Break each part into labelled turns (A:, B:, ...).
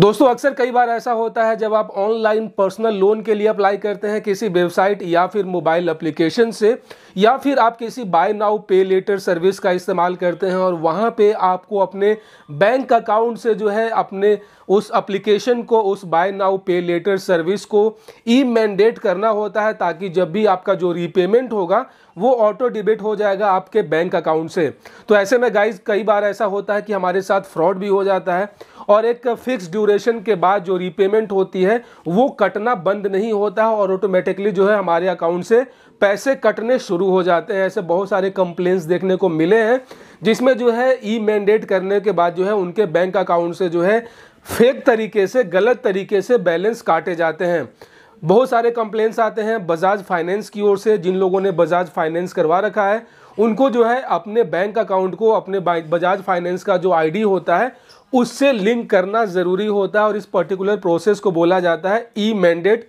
A: दोस्तों अक्सर कई बार ऐसा होता है जब आप ऑनलाइन पर्सनल लोन के लिए अप्लाई करते हैं किसी वेबसाइट या फिर मोबाइल एप्लीकेशन से या फिर आप किसी buy now pay later service का इस्तेमाल करते हैं और वहाँ पे आपको अपने बैंक अकाउंट से जो है अपने उस एप्लीकेशन को उस buy now pay later service को ई मैंडेट करना होता है ताकि जब भी आपका जो रीपेमेंट होगा वो ऑटो डिबिट हो जाएगा आपके बैंक अकाउंट से तो ऐसे में गाइज कई बार ऐसा होता है कि हमारे साथ फ्रॉड भी हो जाता है और एक फिक्स ड्यूरेशन के बाद जो रीपेमेंट होती है वो कटना बंद नहीं होता और ऑटोमेटिकली जो है हमारे अकाउंट से पैसे कटने शुरू हो जाते हैं ऐसे बहुत सारे कंप्लेंट्स देखने को मिले हैं जिसमें जो है ई मैंडेट करने के बाद जो है उनके बैंक अकाउंट से जो है फेक तरीके से गलत तरीके से बैलेंस काटे जाते हैं बहुत सारे कंप्लेंट्स आते हैं बजाज फाइनेंस की ओर से जिन लोगों ने बजाज फाइनेंस करवा रखा है उनको जो है अपने बैंक अकाउंट को अपने बजाज फाइनेंस का जो आईडी होता है उससे लिंक करना ज़रूरी होता है और इस पर्टिकुलर प्रोसेस को बोला जाता है ई मैंडेट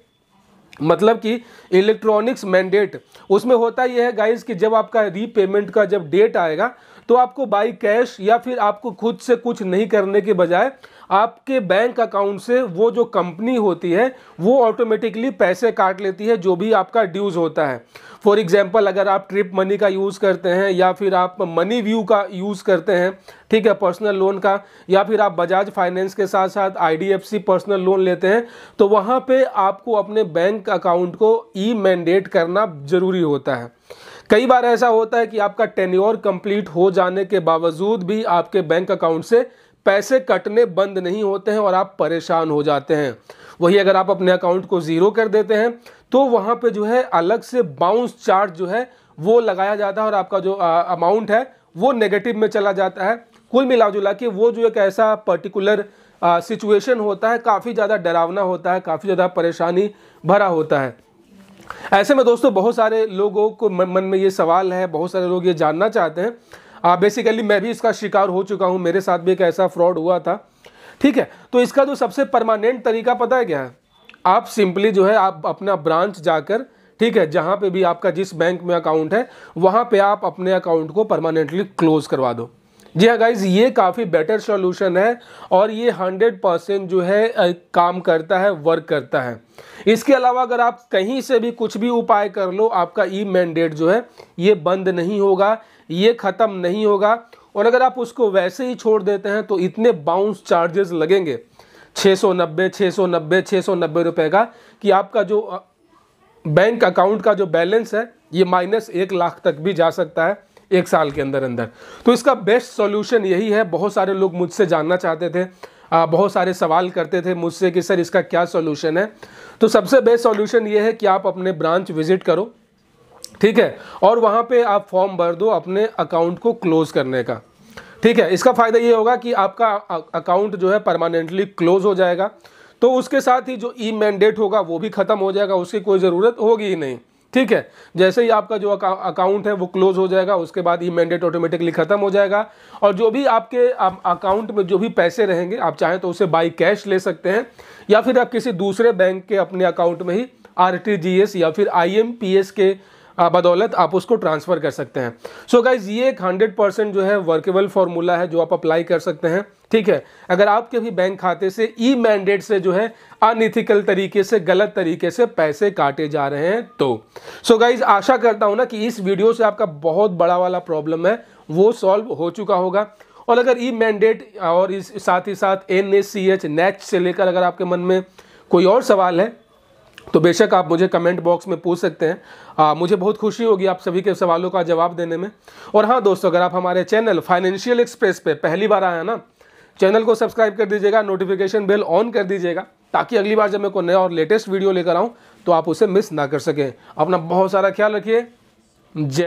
A: मतलब कि इलेक्ट्रॉनिक्स मैंडेट उसमें होता यह है गाइज कि जब आपका रीपेमेंट का जब डेट आएगा तो आपको बाई कैश या फिर आपको खुद से कुछ नहीं करने के बजाय आपके बैंक अकाउंट से वो जो कंपनी होती है वो ऑटोमेटिकली पैसे काट लेती है जो भी आपका ड्यूज़ होता है फॉर एग्ज़ाम्पल अगर आप ट्रिप मनी का यूज़ करते हैं या फिर आप मनी व्यू का यूज़ करते हैं ठीक है पर्सनल लोन का या फिर आप बजाज फाइनेंस के साथ साथ आईडीएफसी पर्सनल लोन लेते हैं तो वहाँ पे आपको अपने बैंक अकाउंट को ई मैंडेट करना ज़रूरी होता है कई बार ऐसा होता है कि आपका टेन्योर कंप्लीट हो जाने के बावजूद भी आपके बैंक अकाउंट से पैसे कटने बंद नहीं होते हैं और आप परेशान हो जाते हैं वही अगर आप अपने अकाउंट को ज़ीरो कर देते हैं तो वहाँ पे जो है अलग से बाउंस चार्ज जो है वो लगाया जाता है और आपका जो अमाउंट है वो नेगेटिव में चला जाता है कुल मिला जुला के वो जो एक ऐसा पर्टिकुलर सिचुएशन होता है काफ़ी ज़्यादा डरावना होता है काफ़ी ज़्यादा परेशानी भरा होता है ऐसे में दोस्तों बहुत सारे लोगों को मन में ये सवाल है बहुत सारे लोग ये जानना चाहते हैं बेसिकली मैं भी इसका शिकार हो चुका हूँ मेरे साथ भी एक ऐसा फ्रॉड हुआ था ठीक है तो इसका जो सबसे परमानेंट तरीका पता है क्या है आप सिंपली जो है आप अपना ब्रांच जाकर ठीक है जहाँ पे भी आपका जिस बैंक में अकाउंट है वहाँ पे आप अपने अकाउंट को परमानेंटली क्लोज करवा दो जी हाँ गाइज ये काफ़ी बेटर सॉल्यूशन है और ये 100 परसेंट जो है काम करता है वर्क करता है इसके अलावा अगर आप कहीं से भी कुछ भी उपाय कर लो आपका ई मैंडेट जो है ये बंद नहीं होगा ये ख़त्म नहीं होगा और अगर आप उसको वैसे ही छोड़ देते हैं तो इतने बाउंस चार्जेस लगेंगे 690 690 नब्बे रुपए का कि आपका जो बैंक अकाउंट का जो बैलेंस है ये माइनस एक लाख तक भी जा सकता है एक साल के अंदर अंदर तो इसका बेस्ट सॉल्यूशन यही है बहुत सारे लोग मुझसे जानना चाहते थे आ, बहुत सारे सवाल करते थे मुझसे कि सर इसका क्या सॉल्यूशन है तो सबसे बेस्ट सॉल्यूशन ये है कि आप अपने ब्रांच विजिट करो ठीक है और वहाँ पे आप फॉर्म भर दो अपने अकाउंट को क्लोज़ करने का ठीक है इसका फ़ायदा ये होगा कि आपका अकाउंट जो है परमानेंटली क्लोज़ हो जाएगा तो उसके साथ ही जो ई मैंडेट होगा वो भी ख़त्म हो जाएगा उसकी कोई ज़रूरत होगी ही नहीं ठीक है जैसे ही आपका जो अकाउंट है वो क्लोज हो जाएगा उसके बाद ये मैंडेट ऑटोमेटिकली ख़त्म हो जाएगा और जो भी आपके आप अकाउंट में जो भी पैसे रहेंगे आप चाहें तो उसे बाई कैश ले सकते हैं या फिर आप किसी दूसरे बैंक के अपने अकाउंट में ही आर या फिर आई के बदौलत आप उसको ट्रांसफ़र कर सकते हैं सो so गाइज ये एक हंड्रेड परसेंट जो है वर्केबल फॉर्मूला है जो आप अप्लाई कर सकते हैं ठीक है अगर आपके भी बैंक खाते से ई मैंडेट से जो है अनइथिकल तरीके से गलत तरीके से पैसे काटे जा रहे हैं तो सो so गाइज आशा करता हूं ना कि इस वीडियो से आपका बहुत बड़ा वाला प्रॉब्लम है वो सॉल्व हो चुका होगा और अगर ई मैंडेट और इस साथ ही साथ एन एस सी एच नेच से लेकर अगर आपके मन में कोई और सवाल है तो बेशक आप मुझे कमेंट बॉक्स में पूछ सकते हैं आ, मुझे बहुत खुशी होगी आप सभी के सवालों का जवाब देने में और हाँ दोस्तों अगर आप हमारे चैनल फाइनेंशियल एक्सप्रेस पे पहली बार आया ना चैनल को सब्सक्राइब कर दीजिएगा नोटिफिकेशन बेल ऑन कर दीजिएगा ताकि अगली बार जब मैं कोई नया और लेटेस्ट वीडियो लेकर आऊँ तो आप उसे मिस ना कर सकें अपना बहुत सारा ख्याल रखिए जय